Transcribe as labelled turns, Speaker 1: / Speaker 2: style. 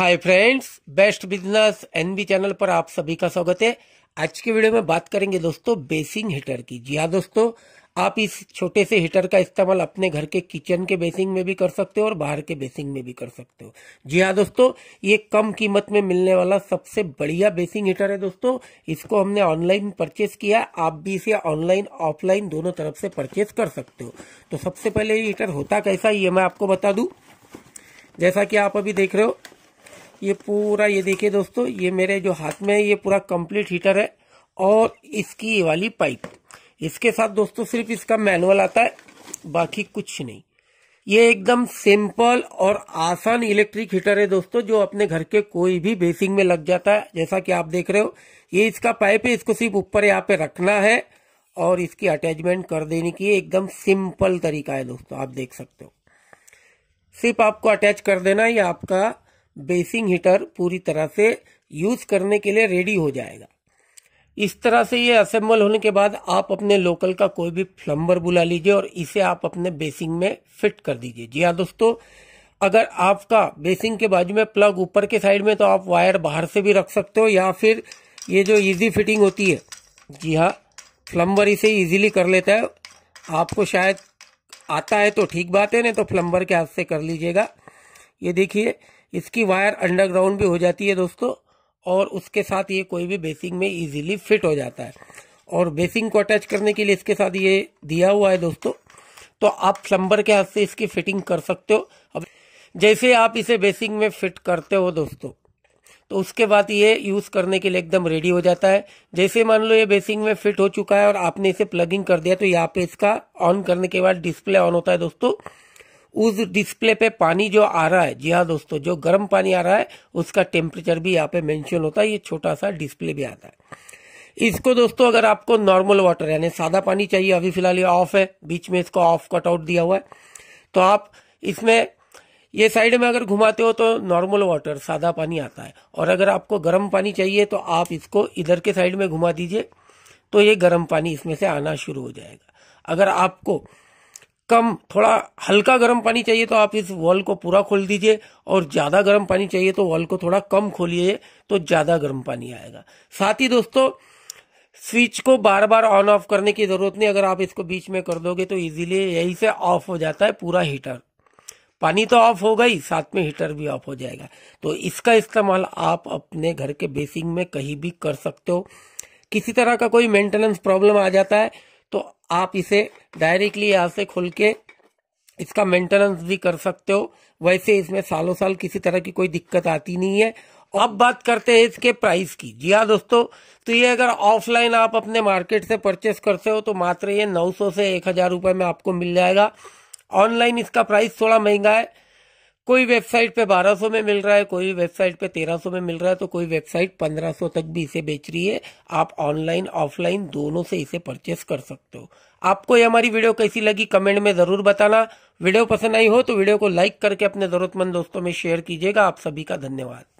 Speaker 1: हाय friends best business N B channel पर आप सभी का स्वागत है आज के वीडियो में बात करेंगे दोस्तों बेसिंग हीटर की जी हाँ दोस्तों आप इस छोटे से हीटर का इस्तेमाल अपने घर के किचन के बेसिंग में भी कर सकते हो और बाहर के बेसिंग में भी कर सकते हो जी हाँ दोस्तों ये कम कीमत में मिलने वाला सबसे बढ़िया बेसिंग हीटर है दोस्तों इसको हमने ऑनलाइन परचेस किया आप भी इसे ऑनलाइन ऑफलाइन दोनों तरफ से परचेस कर सकते हो तो सबसे पहले ये हीटर होता कैसा ये मैं आपको बता दू जैसा कि आप अभी देख रहे हो ये पूरा ये देखिए दोस्तों ये मेरे जो हाथ में है ये पूरा कंप्लीट हीटर है और इसकी ये वाली पाइप इसके साथ दोस्तों सिर्फ इसका मैनुअल आता है बाकी कुछ नहीं ये एकदम सिंपल और आसान इलेक्ट्रिक हीटर है दोस्तों जो अपने घर के कोई भी बेसिंग में लग जाता है जैसा कि आप देख रहे हो ये इसका पाइप है इसको सिर्फ ऊपर यहाँ पे रखना है और इसकी अटैचमेंट कर देने की एकदम सिंपल तरीका है दोस्तों आप देख सकते हो सिर्फ आपको अटैच कर देना ये आपका बेसिंग हीटर पूरी तरह से यूज करने के लिए रेडी हो जाएगा इस तरह से ये असेंबल होने के बाद आप अपने लोकल का कोई भी प्लम्बर बुला लीजिए और इसे आप अपने बेसिंग में फिट कर दीजिए जी हाँ दोस्तों अगर आपका बेसिंग के बाजू में प्लग ऊपर के साइड में तो आप वायर बाहर से भी रख सकते हो या फिर ये जो इजी फिटिंग होती है जी हाँ प्लम्बर इसे इजीली कर लेता है आपको शायद आता है तो ठीक बात है नहीं तो प्लम्बर के हाथ से कर लीजिएगा ये देखिए इसकी वायर अंडरग्राउंड भी हो जाती है दोस्तों और उसके साथ ये कोई भी बेसिंग में इजीली फिट हो जाता है और बेसिंग को अटैच करने के लिए इसके साथ ये दिया हुआ है दोस्तों तो आप प्लम्बर के हाथ से इसकी फिटिंग कर सकते हो अब जैसे आप इसे बेसिंग में फिट करते हो दोस्तों तो उसके बाद ये यूज करने के लिए एकदम रेडी हो जाता है जैसे मान लो ये बेसिंग में फिट हो चुका है और आपने इसे प्लगिंग कर दिया तो यहाँ पे इसका ऑन करने के बाद डिस्प्ले ऑन होता है दोस्तों उस डिस्प्ले पे पानी जो आ रहा है जी हाँ दोस्तों जो गर्म पानी आ रहा है उसका टेम्परेचर भी यहाँ पे मेंशन होता है ये छोटा सा डिस्प्ले भी आता है इसको दोस्तों अगर आपको नॉर्मल वाटर यानी सादा पानी चाहिए अभी फिलहाल ये ऑफ है बीच में इसको ऑफ कट आउट दिया हुआ है तो आप इसमें ये साइड में अगर घुमाते हो तो नॉर्मल वाटर सादा पानी आता है और अगर आपको गर्म पानी चाहिए तो आप इसको इधर के साइड में घुमा दीजिए तो ये गर्म पानी इसमें से आना शुरू हो जाएगा अगर आपको कम थोड़ा हल्का गर्म पानी चाहिए तो आप इस वॉल को पूरा खोल दीजिए और ज़्यादा गर्म पानी चाहिए तो वॉल को थोड़ा कम खोलिए तो ज़्यादा गर्म पानी आएगा साथ ही दोस्तों स्विच को बार बार ऑन ऑफ करने की ज़रूरत नहीं अगर आप इसको बीच में कर दोगे तो इजीली यही से ऑफ हो जाता है पूरा हीटर पानी तो ऑफ होगा ही साथ में हीटर भी ऑफ हो जाएगा तो इसका इस्तेमाल आप अपने घर के बेसिंग में कहीं भी कर सकते हो किसी तरह का कोई मेंटेनेंस प्रॉब्लम आ जाता है आप इसे डायरेक्टली यहाँ से खुल के इसका मेंटेनेंस भी कर सकते हो वैसे इसमें सालों साल किसी तरह की कोई दिक्कत आती नहीं है अब बात करते हैं इसके प्राइस की जी हाँ दोस्तों तो ये अगर ऑफलाइन आप अपने मार्केट से परचेस करते हो तो मात्र ये 900 से एक हजार में आपको मिल जाएगा ऑनलाइन इसका प्राइस थोड़ा महंगा है कोई वेबसाइट पे 1200 में मिल रहा है कोई वेबसाइट पे 1300 में मिल रहा है तो कोई वेबसाइट 1500 तक भी इसे बेच रही है आप ऑनलाइन ऑफलाइन दोनों से इसे परचेस कर सकते हो आपको ये हमारी वीडियो कैसी लगी कमेंट में जरूर बताना वीडियो पसंद आई हो तो वीडियो को लाइक करके अपने जरूरतमंद दोस्तों में शेयर कीजिएगा आप सभी का धन्यवाद